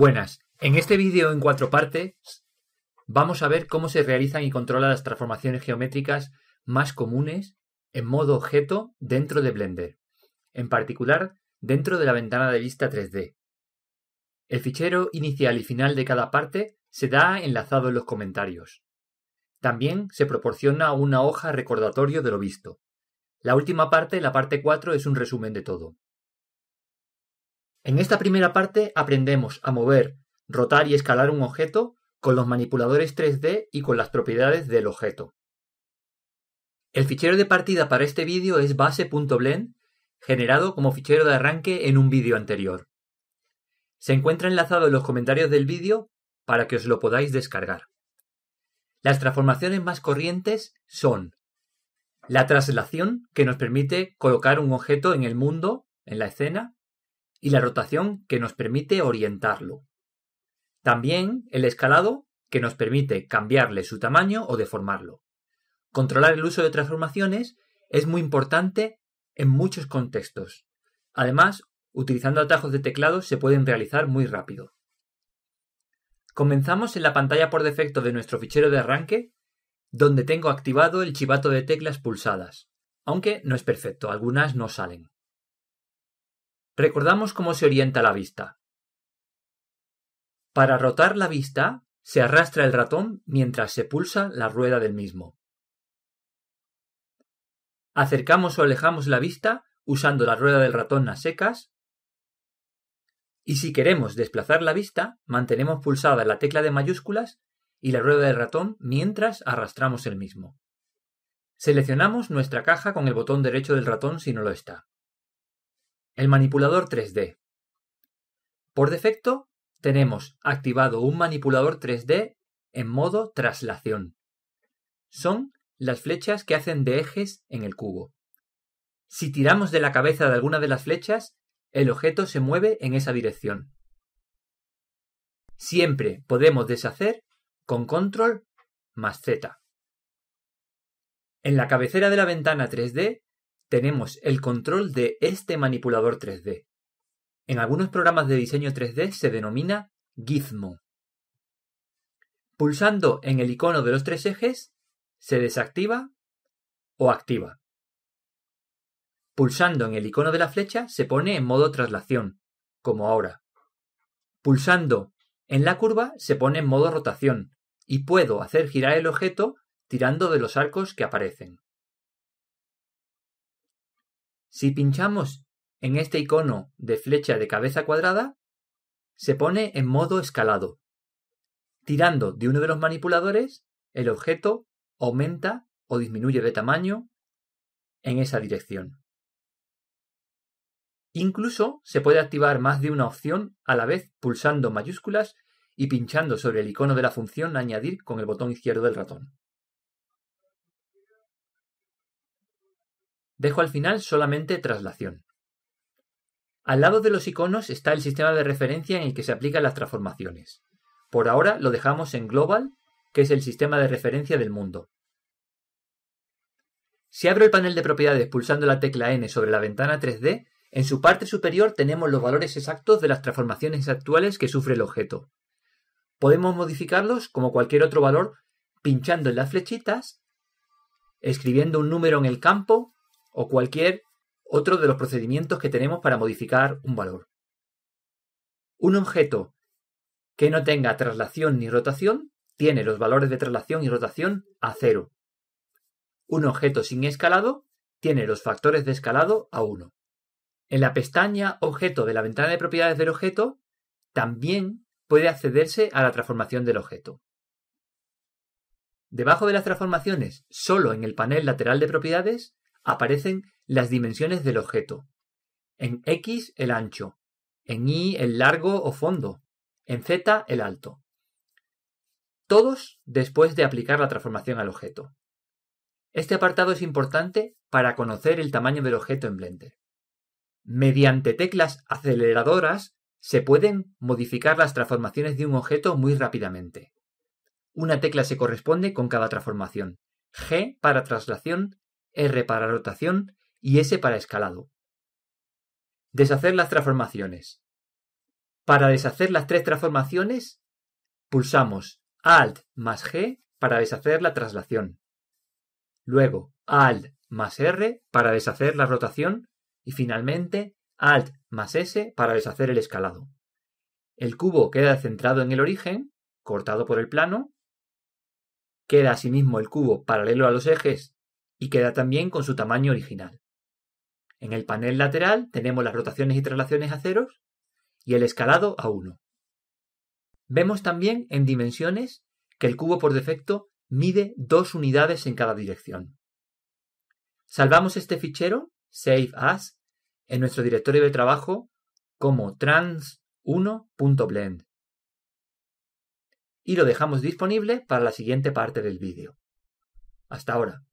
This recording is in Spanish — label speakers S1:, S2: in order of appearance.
S1: Buenas, en este vídeo en cuatro partes vamos a ver cómo se realizan y controlan las transformaciones geométricas más comunes en modo objeto dentro de Blender, en particular dentro de la ventana de vista 3D. El fichero inicial y final de cada parte se da enlazado en los comentarios. También se proporciona una hoja recordatorio de lo visto. La última parte, la parte 4, es un resumen de todo. En esta primera parte aprendemos a mover, rotar y escalar un objeto con los manipuladores 3D y con las propiedades del objeto. El fichero de partida para este vídeo es base.blend, generado como fichero de arranque en un vídeo anterior. Se encuentra enlazado en los comentarios del vídeo para que os lo podáis descargar. Las transformaciones más corrientes son la traslación, que nos permite colocar un objeto en el mundo, en la escena, y la rotación que nos permite orientarlo. También el escalado que nos permite cambiarle su tamaño o deformarlo. Controlar el uso de transformaciones es muy importante en muchos contextos. Además, utilizando atajos de teclado se pueden realizar muy rápido. Comenzamos en la pantalla por defecto de nuestro fichero de arranque, donde tengo activado el chivato de teclas pulsadas, aunque no es perfecto, algunas no salen. Recordamos cómo se orienta la vista. Para rotar la vista, se arrastra el ratón mientras se pulsa la rueda del mismo. Acercamos o alejamos la vista usando la rueda del ratón a secas y si queremos desplazar la vista, mantenemos pulsada la tecla de mayúsculas y la rueda del ratón mientras arrastramos el mismo. Seleccionamos nuestra caja con el botón derecho del ratón si no lo está. El manipulador 3D. Por defecto, tenemos activado un manipulador 3D en modo traslación. Son las flechas que hacen de ejes en el cubo. Si tiramos de la cabeza de alguna de las flechas, el objeto se mueve en esa dirección. Siempre podemos deshacer con control más Z. En la cabecera de la ventana 3D tenemos el control de este manipulador 3D. En algunos programas de diseño 3D se denomina gizmo. Pulsando en el icono de los tres ejes, se desactiva o activa. Pulsando en el icono de la flecha se pone en modo traslación, como ahora. Pulsando en la curva se pone en modo rotación y puedo hacer girar el objeto tirando de los arcos que aparecen. Si pinchamos en este icono de flecha de cabeza cuadrada, se pone en modo escalado. Tirando de uno de los manipuladores, el objeto aumenta o disminuye de tamaño en esa dirección. Incluso se puede activar más de una opción a la vez pulsando mayúsculas y pinchando sobre el icono de la función añadir con el botón izquierdo del ratón. Dejo al final solamente traslación. Al lado de los iconos está el sistema de referencia en el que se aplican las transformaciones. Por ahora lo dejamos en global, que es el sistema de referencia del mundo. Si abro el panel de propiedades pulsando la tecla N sobre la ventana 3D, en su parte superior tenemos los valores exactos de las transformaciones actuales que sufre el objeto. Podemos modificarlos como cualquier otro valor pinchando en las flechitas, escribiendo un número en el campo o cualquier otro de los procedimientos que tenemos para modificar un valor. Un objeto que no tenga traslación ni rotación tiene los valores de traslación y rotación a cero. Un objeto sin escalado tiene los factores de escalado a 1. En la pestaña Objeto de la ventana de propiedades del objeto también puede accederse a la transformación del objeto. Debajo de las transformaciones, solo en el panel lateral de propiedades, aparecen las dimensiones del objeto. En X el ancho, en Y el largo o fondo, en Z el alto. Todos después de aplicar la transformación al objeto. Este apartado es importante para conocer el tamaño del objeto en Blender. Mediante teclas aceleradoras se pueden modificar las transformaciones de un objeto muy rápidamente. Una tecla se corresponde con cada transformación. G para traslación, R para rotación y S para escalado. Deshacer las transformaciones. Para deshacer las tres transformaciones, pulsamos Alt más G para deshacer la traslación. Luego Alt más R para deshacer la rotación y finalmente Alt más S para deshacer el escalado. El cubo queda centrado en el origen, cortado por el plano. Queda asimismo el cubo paralelo a los ejes y queda también con su tamaño original. En el panel lateral tenemos las rotaciones y traslaciones a ceros y el escalado a 1. Vemos también en dimensiones que el cubo por defecto mide dos unidades en cada dirección. Salvamos este fichero, Save As, en nuestro directorio de trabajo como trans1.blend y lo dejamos disponible para la siguiente parte del vídeo. Hasta ahora.